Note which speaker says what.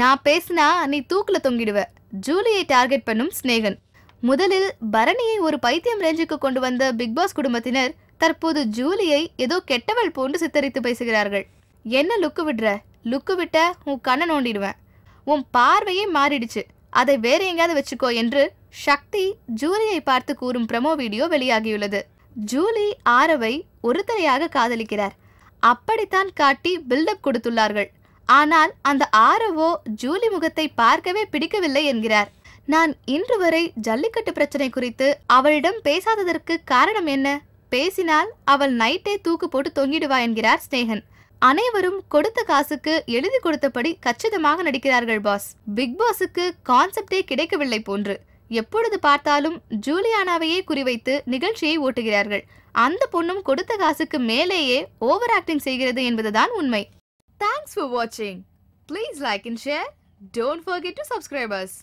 Speaker 1: நான் பேசினா நீ தூக்கில் தொங்கிடுவ ஜூலியை டார்கெட் பண்ணும் ஸ்னேகன் முதலில் பரணியை ஒரு பைத்தியம் ரேஞ்சுக்கு கொண்டு வந்த பிக்பாஸ் குடும்பத்தினர் தற்போது ஜூலியை ஏதோ கெட்டவள் போன்று சித்தரித்து பேசுகிறார்கள் என்ன லுக்கு விடுற லுக்கு விட்ட உன் கண்ணை நோண்டிடுவேன் உன் பார்வையே மாறிடுச்சு அதை வேற எங்கேயாவது வச்சுக்கோ என்று சக்தி ஜூலியை பார்த்து கூறும் ப்ரமோ வீடியோ வெளியாகியுள்ளது ஜூலி ஆரவை ஒருத்தரையாக காதலிக்கிறார் அப்படித்தான் காட்டி பில்டப் கொடுத்துள்ளார்கள் ஆனால் அந்த ஆரவோ ஜூலி முகத்தை பார்க்கவே பிடிக்கவில்லை என்கிறார் நான் இன்று வரை ஜல்லிக்கட்டு பிரச்சனை குறித்து அவளிடம் பேசாததற்கு காரணம் என்ன பேசினால் அவள் நைட்டே தூக்கு போட்டு தொங்கிடுவா என்கிறார் ஸ்னேகன் அனைவரும் கொடுத்த காசுக்கு எழுதி கொடுத்தபடி கச்சிதமாக நடிக்கிறார்கள் பாஸ் பிக் பாஸுக்கு கான்செப்டே கிடைக்கவில்லை போன்று எப்பொழுது பார்த்தாலும் ஜூலியானாவையே குறிவைத்து நிகழ்ச்சியை ஓட்டுகிறார்கள் அந்த பொண்ணும் கொடுத்த காசுக்கு மேலேயே ஓவர் ஆக்டிங் செய்கிறது என்பதுதான் உண்மை
Speaker 2: Thanks for watching. Please like and share. Don't forget to subscribe us.